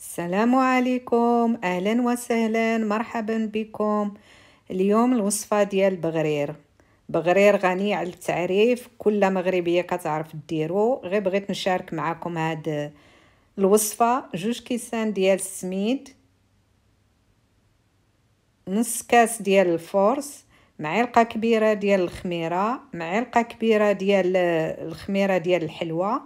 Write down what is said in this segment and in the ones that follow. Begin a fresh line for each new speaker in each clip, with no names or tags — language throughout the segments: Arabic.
السلام عليكم اهلا وسهلا مرحبا بكم اليوم الوصفه ديال بغرير بغرير غني على التعريف كل مغربيه كتعرف ديرو غير بغيت نشارك معكم هاد الوصفه جوج كيسان ديال السميد نص كاس ديال الفورس معلقه كبيره ديال الخميره معلقه كبيره ديال الخميره ديال الحلوه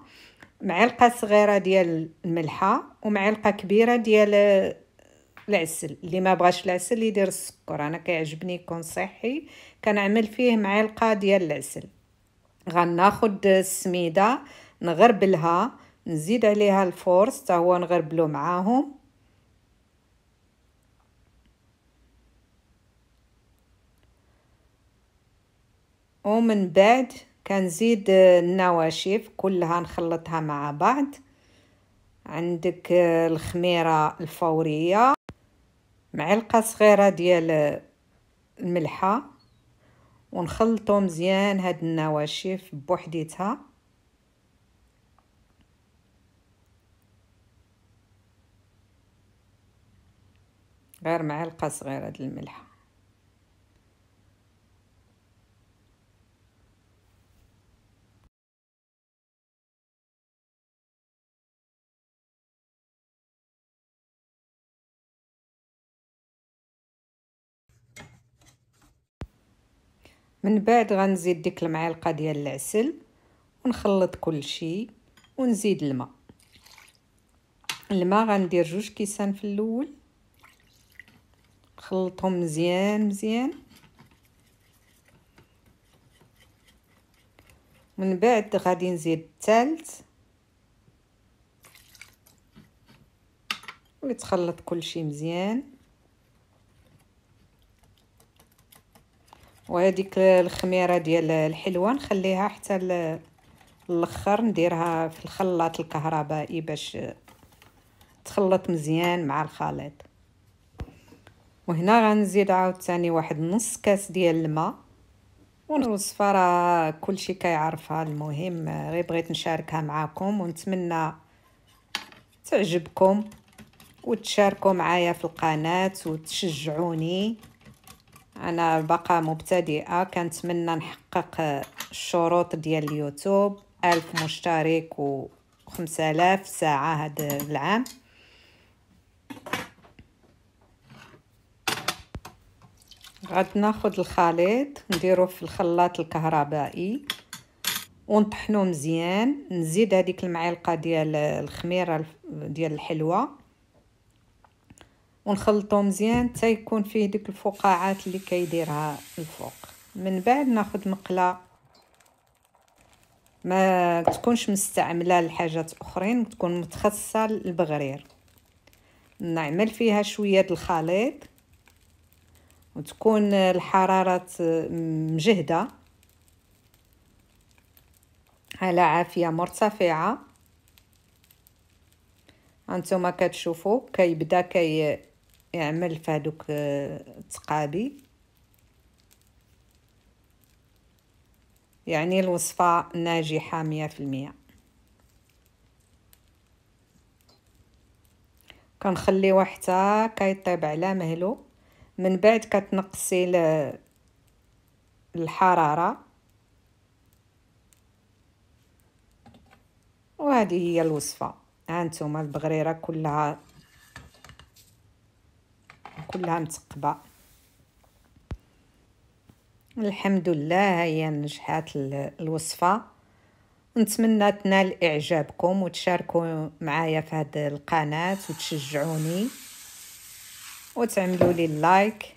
معلقة صغيرة ديال الملحة ومعلقة كبيرة ديال العسل اللي ما بغاش العسل يدير السكر انا كيعجبني يكون صحي كنعمل فيه معلقه ديال العسل غناخد السميده نغربلها نزيد عليها الفورس حتى هو نغربلو معاهم ومن بعد كنزيد النواشف كلها نخلطها مع بعض عندك الخميرة الفورية معلقة صغيرة ديال الملحة ونخلطو مزيان هاد النواشف بوحديتها غير معلقة صغيرة ديال الملحة من بعد غنزيد ديك المعلقه ديال العسل ونخلط كل شيء ونزيد الماء الماء غندير جوج كيسان في الاول نخلطهم مزيان مزيان من بعد غادي نزيد الثالث ويتخلط كل شيء مزيان وهذيك الخميره ديال الحلوه نخليها حتى الاخر نديرها في الخلاط الكهربائي باش تخلط مزيان مع الخليط وهنا غنزيد عاوتاني واحد نص كاس ديال الماء والوصفه راه كلشي كيعرفها المهم غير بغيت نشاركها معكم ونتمنى تعجبكم وتشاركوا معايا في القناه وتشجعوني انا بقى مبتدئه كنتمنى نحقق الشروط ديال اليوتيوب ألف مشترك و آلاف ساعه هذا العام غاد ناخذ الخليط نديرو في الخلاط الكهربائي ونطحنو مزيان نزيد هذيك المعلقه ديال الخميره ديال الحلوه ونخلطو مزيان حتى يكون فيه ديك الفقاعات اللي كيديرها الفوق من بعد ناخذ مقله ما تكونش مستعمله لحاجات اخرين تكون متخصصه للبغرير نعمل فيها شويه الخليط وتكون الحراره مجهده على عافيه مرتفعه هانتوما كتشوفوا كيبدا كي يعمل في هذوك التقابي آه، يعني الوصفة ناجحة مية في المية كنخليوها حتى كيطيب على مهلو من بعد كتنقصي الحرارة وهذه هي الوصفة هانتوما البغريرة كلها كلها متقبه الحمد لله هي نجحات الوصفه نتمنى تنال اعجابكم وتشاركوا معايا في هذه القناه وتشجعوني وتعملوا لي اللايك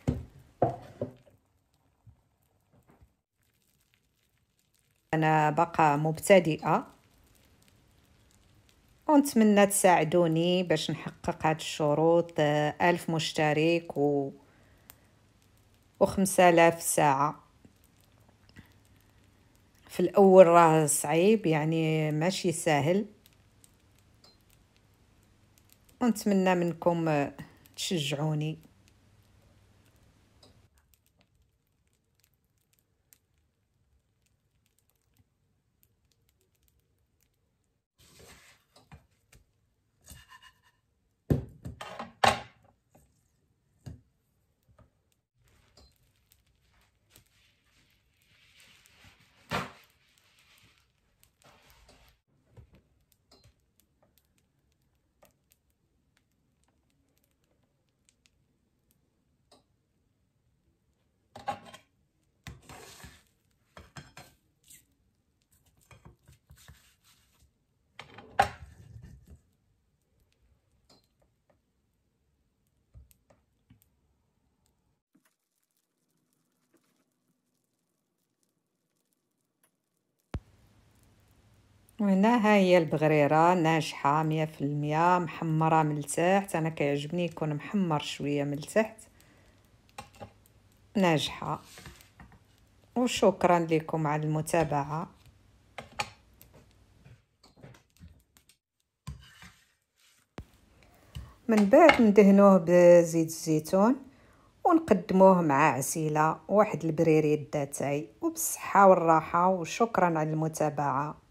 انا باقا مبتدئه ونتمنى تساعدوني باش نحقق هاد الشروط آه، ألف مشترك و وخمسة آلاف ساعة في الأول راه صعيب يعني ماشي ساهل ونتمنى منكم تشجعوني وهنا ها هي البغريره ناجحه مية في المية محمره من التحت انا كيعجبني يكون محمر شويه من التحت ناجحه وشكرا لكم على المتابعه من بعد ندهنوه بزيت الزيتون ونقدموه مع عسيله واحد البريري داتاي وبالصحه والراحه وشكرا على المتابعه